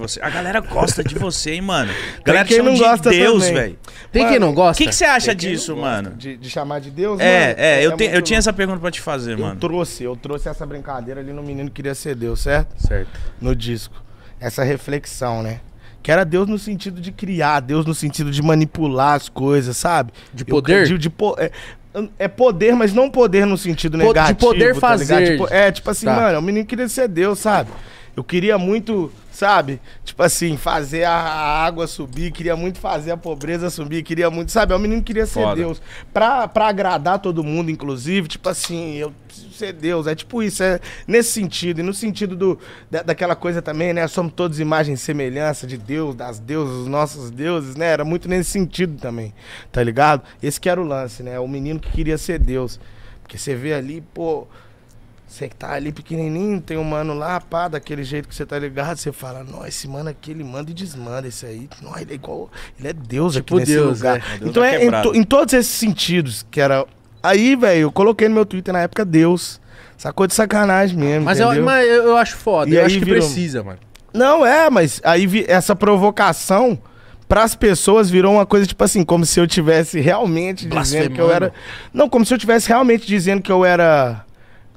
você. A galera gosta de você, hein, mano. galera Tem quem não de gosta Deus, velho. Tem quem não gosta. O que, você acha disso, mano? De, de, chamar de Deus? É, mano? Né? é. Eu, é te, muito... eu tinha essa pergunta para te fazer, eu mano. Eu trouxe, eu trouxe essa brincadeira ali no menino queria ser Deus, certo? Certo. No disco. Essa reflexão, né? Que era Deus no sentido de criar, Deus no sentido de manipular as coisas, sabe? De poder? Eu, de, de, po é, é poder, mas não poder no sentido negativo. De poder tá fazer. Tá tipo, é, tipo assim, tá. mano, o menino queria ser Deus, sabe? Eu queria muito, sabe? Tipo assim, fazer a água subir, queria muito fazer a pobreza subir, queria muito, sabe? O é menino queria ser Foda. Deus. Pra, pra agradar todo mundo, inclusive, tipo assim, eu preciso ser Deus. É tipo isso, é nesse sentido. E no sentido do, da, daquela coisa também, né? Somos todos imagens e semelhança de Deus, das deusas, dos nossos deuses, né? Era muito nesse sentido também, tá ligado? Esse que era o lance, né? O menino que queria ser Deus. Porque você vê ali, pô você que tá ali pequenininho, tem um mano lá, pá, daquele jeito que você tá ligado, você fala, não, esse mano aqui, ele manda e desmanda, esse aí, não, ele é igual, ele é Deus tipo aqui nesse Deus, lugar. Né? Deus então tá é em, to, em, todos esses sentidos, que era... Aí, velho, eu coloquei no meu Twitter na época Deus, sacou de sacanagem mesmo, Mas, eu, mas eu, acho foda, e eu acho que virou... precisa, mano. Não, é, mas aí vi, essa provocação para as pessoas virou uma coisa tipo assim, como se eu tivesse realmente dizendo que eu era. Não, como se eu tivesse realmente dizendo que eu era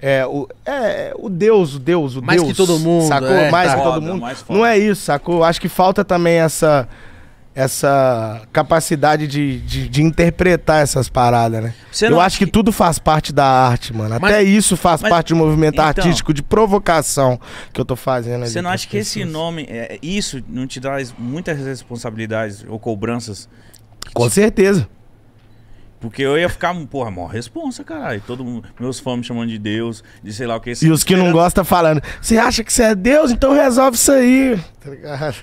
é o, é o Deus, o Deus, o mais Deus. Mais que todo mundo. Sacou? É, mais tá que todo mundo. Não é isso, sacou? Acho que falta também essa essa capacidade de, de, de, interpretar essas paradas, né? Você eu acho que... que... tudo faz parte da arte, mano. Mas, Até isso faz mas, parte do movimento então, artístico de provocação que eu tô fazendo. Você não né? acha que pessoas. esse nome, é, é, isso não te traz muitas responsabilidades ou cobranças? Com te... certeza. Porque eu ia ficar, porra, mó responsa, caralho. Todo mundo, meus fãs me chamando de Deus, de sei lá o que. E os que não gostam falando, você acha que você é Deus? Então resolve isso aí. Tá ligado?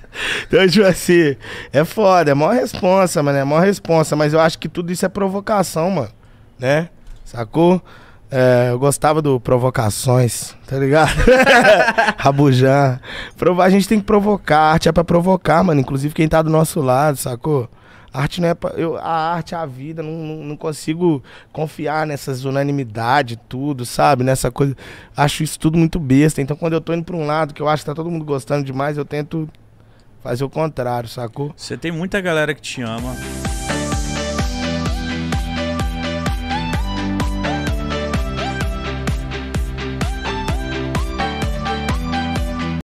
Então, tipo assim, é foda, é mó responsa, mano, é mó responsa. Mas eu acho que tudo isso é provocação, mano. Né? Sacou? É, eu gostava do provocações, tá ligado? Rabujan. A gente tem que provocar, a arte é pra provocar, mano. Inclusive quem tá do nosso lado, sacou? A arte não é. Pra, eu, a arte, é a vida, não, não, não consigo confiar nessas unanimidade, tudo, sabe? Nessa coisa. Acho isso tudo muito besta. Então, quando eu tô indo pra um lado que eu acho que tá todo mundo gostando demais, eu tento fazer o contrário, sacou? Você tem muita galera que te ama.